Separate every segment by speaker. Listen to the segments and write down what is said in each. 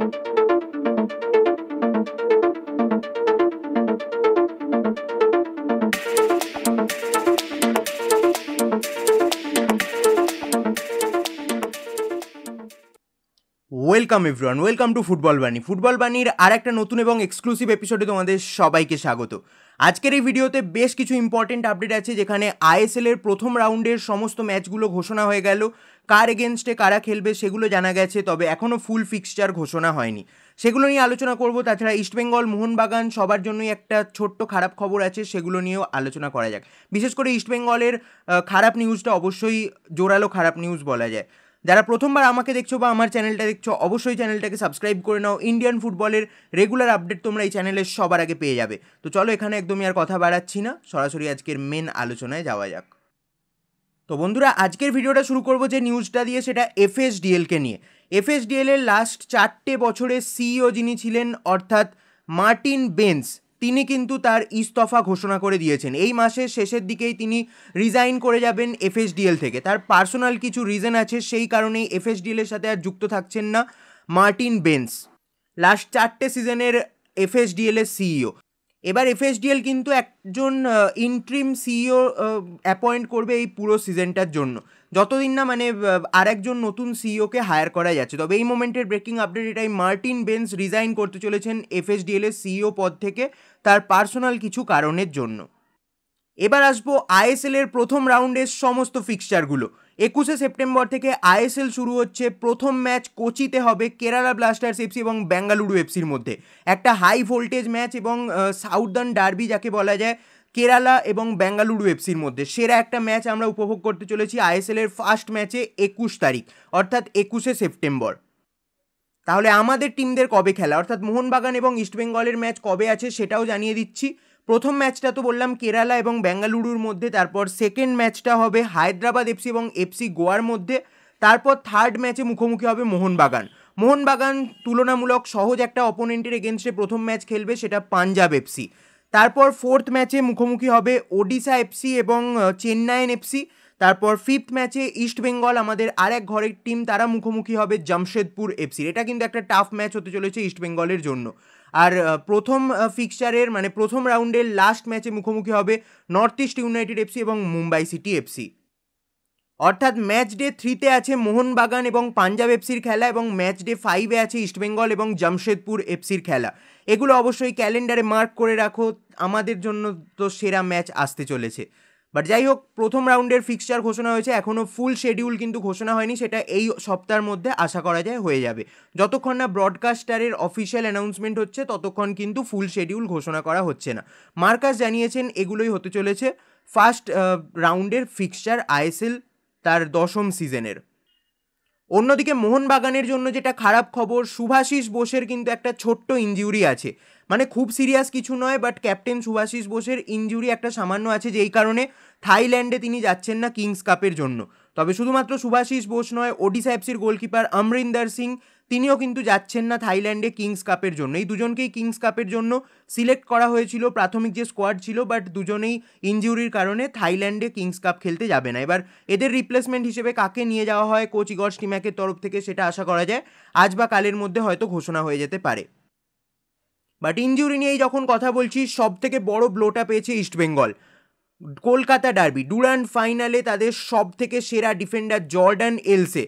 Speaker 1: Thank you. Welcome everyone welcome to football Bani football বাণীর আর একটা নতুন এবং এক্সক্লুসিভ এপিসোডে তোমাদের সবাইকে স্বাগত আজকের এই ভিডিওতে বেশ কিছু ইম্পর্টেন্ট আপডেট আছে যেখানে আইএসএলের প্রথম রাউন্ডের সমস্ত ম্যাচগুলো ঘোষণা হয়ে গেল কার এগেনস্টে কারা খেলবে সেগুলো জানা গেছে তবে এখনও ফুল ফিক্সচার ঘোষণা হয়নি সেগুলো নিয়ে আলোচনা করব তাছাড়া ইস্টবেঙ্গল মোহনবাগান সবার জন্যই একটা ছোট্ট খারাপ খবর আছে সেগুলো নিয়েও আলোচনা করা যাক বিশেষ করে ইস্টবেঙ্গলের খারাপ নিউজটা অবশ্যই জোরালো খারাপ নিউজ বলা যায় যারা প্রথমবার আমাকে দেখছো বা আমার চ্যানেলটা দেখছো অবশ্যই চ্যানেলটাকে সাবস্ক্রাইব করে নাও ইন্ডিয়ান ফুটবলের রেগুলার আপডেট তোমরা এই চ্যানেলে সবার আগে পেয়ে যাবে তো চলো এখানে একদমই আর কথা বাড়াচ্ছি না সরাসরি আজকের মেন আলোচনায় যাওয়া যাক তো বন্ধুরা আজকের ভিডিওটা শুরু করব যে নিউজটা দিয়ে সেটা এফএসডিএলকে নিয়ে এফএসডিএল এর লাস্ট চারটে বছরে সিইও যিনি ছিলেন অর্থাৎ মার্টিন বেন্স তিনি কিন্তু তার ইস্তফা ঘোষণা করে দিয়েছেন এই মাসের শেষের দিকেই তিনি রিজাইন করে যাবেন এফএসডিএল থেকে তার পার্সোনাল কিছু রিজন আছে সেই কারণেই এফএসডিএলের সাথে আর যুক্ত থাকছেন না মার্টিন বেন্স লাস্ট চারটে সিজনের এফএসডিএল এর সিইও এবার এফএসডিএল কিন্তু একজন ইন্ট্রিম সিইও অ্যাপয়েন্ট করবে এই পুরো সিজনটার জন্য যতদিন না মানে আর একজন নতুন সিইওকে e হায়ার করা যাচ্ছে তবে এই মোমেন্টের ব্রেকিং আপডেট এটাই মার্টিন বেন্স রিজাইন করতে চলেছেন এফএসডিএল এর সিইও e পদ থেকে তার পার্সোনাল কিছু কারণের জন্য এবার আসবো আইএসএল এর প্রথম রাউন্ডের সমস্ত ফিক্সচারগুলো একুশে সেপ্টেম্বর থেকে আইএসএল শুরু হচ্ছে প্রথম ম্যাচ কোচিতে হবে কেরালা ব্লাস্টার্স এফসি এবং বেঙ্গালুরু এফসির মধ্যে একটা হাই ভোল্টেজ ম্যাচ এবং সাউদার্ন ডার্বি যাকে বলা যায় কেরালা এবং বেঙ্গালুরু এফসির মধ্যে সেরা একটা ম্যাচ আমরা উপভোগ করতে চলেছি আইএসএলের ফার্স্ট ম্যাচে একুশ তারিখ অর্থাৎ একুশে সেপ্টেম্বর তাহলে আমাদের টিমদের কবে খেলা অর্থাৎ মোহনবাগান এবং ইস্টবেঙ্গলের ম্যাচ কবে আছে সেটাও জানিয়ে দিচ্ছি প্রথম ম্যাচটা তো বললাম কেরালা এবং বেঙ্গালুরুর মধ্যে তারপর সেকেন্ড ম্যাচটা হবে হায়দ্রাবাদ এফসি এবং এফসি গোয়ার মধ্যে তারপর থার্ড ম্যাচে মুখোমুখি হবে মোহনবাগান মোহনবাগান তুলনামূলক সহজ একটা অপোনেন্টের এগেনস্টে প্রথম ম্যাচ খেলবে সেটা পাঞ্জাব এফসি তারপর ফোর্থ ম্যাচে মুখোমুখি হবে ওডিশা এফসি এবং চেন্নাইন এফসি তারপর ফিফথ ম্যাচে ইস্ট বেঙ্গল আমাদের আর এক ঘরের টিম তারা মুখোমুখি হবে জামশেদপুর এফসির এটা কিন্তু একটা টাফ ম্যাচ হতে চলেছে ইস্ট বেঙ্গলের জন্য আর প্রথম ফিক্সচারের মানে প্রথম রাউন্ডের লাস্ট ম্যাচে মুখোমুখি হবে নর্থ ইস্ট ইউনাইটেড এফসি এবং মুম্বাই সিটি এফসি অর্থাৎ ম্যাচ ডে থ্রিতে আছে মোহনবাগান এবং পাঞ্জাব এফসির খেলা এবং ম্যাচ ডে ফাইভে আছে ইস্টবেঙ্গল এবং জামশেদপুর এফসির খেলা এগুলো অবশ্যই ক্যালেন্ডারে মার্ক করে রাখো আমাদের জন্য তো সেরা ম্যাচ আসতে চলেছে বাট যাই হোক প্রথম রাউন্ডের ফিক্সচার ঘোষণা হয়েছে এখনও ফুল শেডিউল কিন্তু ঘোষণা হয়নি সেটা এই সপ্তাহের মধ্যে আশা করা যায় হয়ে যাবে যতক্ষণ না ব্রডকাস্টারের অফিসিয়াল অ্যানাউন্সমেন্ট হচ্ছে ততক্ষণ কিন্তু ফুল শেডিউল ঘোষণা করা হচ্ছে না মার্কাস জানিয়েছেন এগুলোই হতে চলেছে ফার্স্ট রাউন্ডের ফিক্সচার আইএসএল তার দশম সিজনের অন্যদিকে মোহনবাগানের জন্য যেটা খারাপ খবর সুভাশিস বোসের কিন্তু একটা ছোট্ট ইঞ্জুরি আছে মানে খুব সিরিয়াস কিছু নয় বাট ক্যাপ্টেন সুভাষিস বোসের ইঞ্জুরি একটা সামান্য আছে যেই কারণে থাইল্যান্ডে তিনি যাচ্ছেন না কিংস কাপের জন্য তবে শুধুমাত্র সুভাশিস বোস নয় ওডিশা এফসির গোলকিপার অমরিন্দর সিং তিনিও কিন্তু যাচ্ছেন না থাইল্যান্ডে কিংস কাপের জন্য এই দুজনকেই কিংস কাপের জন্য সিলেক্ট করা হয়েছিল প্রাথমিক যে স্কোয়াড ছিল বাট দুজনেই ইঞ্জুরির কারণে থাইল্যান্ডে কিংস কাপ খেলতে যাবে না এবার এদের রিপ্লেসমেন্ট হিসেবে কাকে নিয়ে যাওয়া হয় কোচ ইগর স্টিম্যাকের তরফ থেকে সেটা আশা করা যায় আজ বা কালের মধ্যে হয়তো ঘোষণা হয়ে যেতে পারে বাট ইঞ্জুরি নিয়েই যখন কথা বলছি সব থেকে বড় ব্লোটা পেয়েছে ইস্টবেঙ্গল কলকাতা ডার্বি ডুরান্ট ফাইনালে তাদের সব থেকে সেরা ডিফেন্ডার জর্ডান এলসে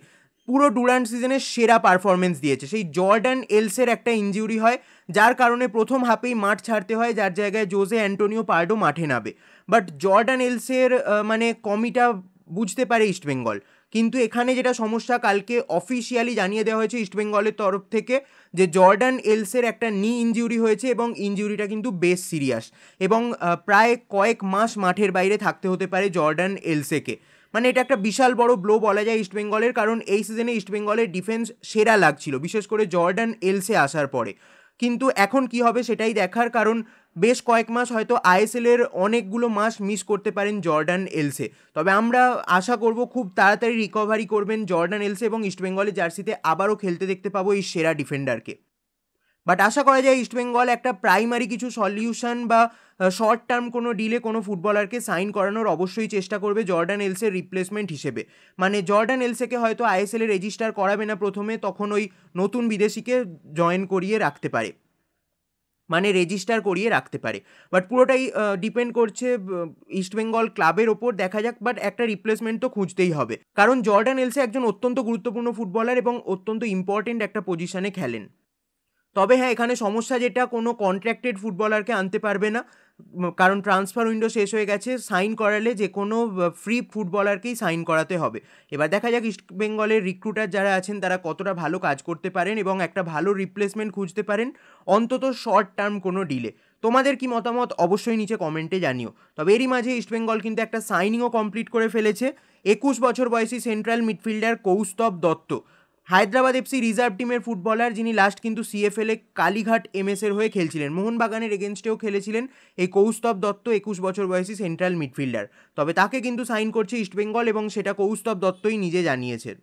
Speaker 1: পুরো ডুরান্ট সিজনের সেরা পারফরমেন্স দিয়েছে সেই জর্ডান এলসের একটা ইঞ্জুরি হয় যার কারণে প্রথম হাফেই মাঠ ছাড়তে হয় যার জায়গায় জোজে অ্যান্টোনিও পার্ডো মাঠে নামে বাট জর্ডান এলসের মানে কমিটা বুঝতে পারে ইস্টবেঙ্গল কিন্তু এখানে যেটা সমস্যা কালকে অফিসিয়ালি জানিয়ে দেওয়া হয়েছে ইস্টবেঙ্গলের তরফ থেকে যে জর্ডান এলসের একটা নি ইঞ্জুরি হয়েছে এবং ইঞ্জুরিটা কিন্তু বেশ সিরিয়াস এবং প্রায় কয়েক মাস মাঠের বাইরে থাকতে হতে পারে জর্ডান এলসেকে মানে এটা একটা বিশাল বড় ব্লো বলা যায় ইস্টবেঙ্গলের কারণ এই সিজনে ইস্টবেঙ্গলের ডিফেন্স সেরা লাগছিল বিশেষ করে জর্ডান এলসে আসার পরে কিন্তু এখন কি হবে সেটাই দেখার কারণ বেশ কয়েক মাস হয়তো আইএসএলের অনেকগুলো মাস মিস করতে পারেন জর্ডান এলসে তবে আমরা আশা করব খুব তাড়াতাড়ি রিকভারি করবেন জর্ডান এলসে এবং ইস্টবেঙ্গলের জার্সিতে আবারও খেলতে দেখতে পাবো এই সেরা ডিফেন্ডারকে বাট আশা করা যায় ইস্টবেঙ্গল একটা প্রাইমারি কিছু সলিউশন বা শর্ট টার্ম কোনো ডিলে কোনো ফুটবলারকে সাইন করানোর অবশ্যই চেষ্টা করবে জর্ডান এলসের রিপ্লেসমেন্ট হিসেবে মানে জর্ডান এলসেকে হয়তো আইএসএলে রেজিস্টার করাবে না প্রথমে তখন ওই নতুন বিদেশিকে জয়েন করিয়ে রাখতে পারে মানে রেজিস্টার করিয়ে রাখতে পারে বাট পুরোটাই ডিপেন্ড করছে ইস্টবেঙ্গল ক্লাবের ওপর দেখা যাক বাট একটা রিপ্লেসমেন্ট তো খুঁজতেই হবে কারণ জর্ডান এলসে একজন অত্যন্ত গুরুত্বপূর্ণ ফুটবলার এবং অত্যন্ত ইম্পর্টেন্ট একটা পজিশনে খেলেন তবে হ্যাঁ এখানে সমস্যা যেটা কোনো কন্ট্রাক্টেড ফুটবলারকে আনতে পারবে না কারণ ট্রান্সফার উইন্ডো শেষ হয়ে গেছে সাইন করালে যে কোনো ফ্রি ফুটবলারকেই সাইন করাতে হবে এবার দেখা যাক ইস্ট বেঙ্গলের রিক্রুটার যারা আছেন তারা কতটা ভালো কাজ করতে পারেন এবং একটা ভালো রিপ্লেসমেন্ট খুঁজতে পারেন অন্তত শর্ট টার্ম কোনো ডিলে তোমাদের কি মতামত অবশ্যই নিচে কমেন্টে জানিও তবে এরই মাঝে ইস্টবেঙ্গল কিন্তু একটা সাইনিংও কমপ্লিট করে ফেলেছে একুশ বছর বয়সী central midfielder Koustav Datta Hyderabad FC reserve টিমের ফুটবলার যিনি লাস্ট কিন্তু সিএফএলে কালীঘাট এমএসের হয়ে খেলছিলেন মোহনবাগানের এগেনস্টেও খেলেছিলেন এই কৌস্তব দত্ত একুশ বছর বয়সী সেন্ট্রাল মিডফিল্ডার তবে তাকে কিন্তু সাইন করছে ইস্টবেঙ্গল এবং সেটা কৌস্তব দত্তই নিজে জানিয়েছেন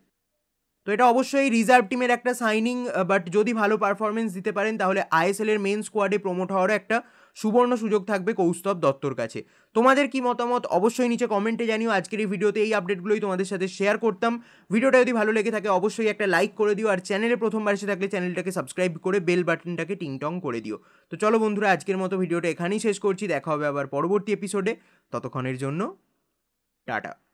Speaker 1: তো এটা অবশ্যই রিজার্ভ টিমের একটা সাইনিং বাট যদি ভালো পারফরমেন্স দিতে পারেন তাহলে আইএসএলের মেন স্কোয়াডে প্রমোট হওয়ারও একটা সুবর্ণ সুযোগ থাকবে কৌস্তব দত্তর কাছে তোমাদের কি মতামত অবশ্যই নিচে কমেন্টে জানিও আজকের এই ভিডিওতে এই আপডেটগুলোই তোমাদের সাথে শেয়ার করতাম ভিডিওটা যদি ভালো লেগে থাকে অবশ্যই একটা লাইক করে দিও আর চ্যানেলে প্রথমবার এসে থাকলে চ্যানেলটাকে সাবস্ক্রাইব করে বেল বাটনটাকে টিংটং করে দিও তো চলো বন্ধুরা আজকের মতো ভিডিওটা এখানেই শেষ করছি দেখা হবে আবার পরবর্তী এপিসোডে ততক্ষণের জন্য টাটা